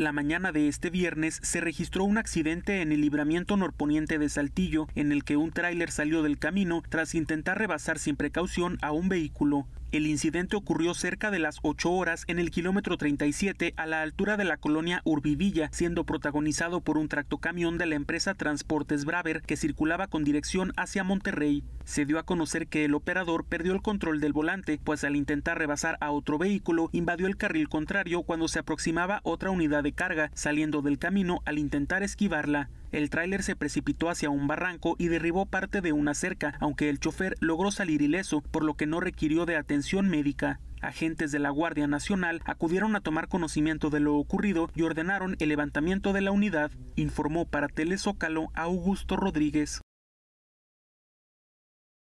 La mañana de este viernes se registró un accidente en el libramiento norponiente de Saltillo, en el que un tráiler salió del camino tras intentar rebasar sin precaución a un vehículo. El incidente ocurrió cerca de las 8 horas en el kilómetro 37 a la altura de la colonia Urbivilla, siendo protagonizado por un tractocamión de la empresa Transportes Braver que circulaba con dirección hacia Monterrey. Se dio a conocer que el operador perdió el control del volante, pues al intentar rebasar a otro vehículo invadió el carril contrario cuando se aproximaba otra unidad de carga, saliendo del camino al intentar esquivarla. El tráiler se precipitó hacia un barranco y derribó parte de una cerca, aunque el chofer logró salir ileso, por lo que no requirió de atención médica. Agentes de la Guardia Nacional acudieron a tomar conocimiento de lo ocurrido y ordenaron el levantamiento de la unidad, informó para Telezócalo Augusto Rodríguez.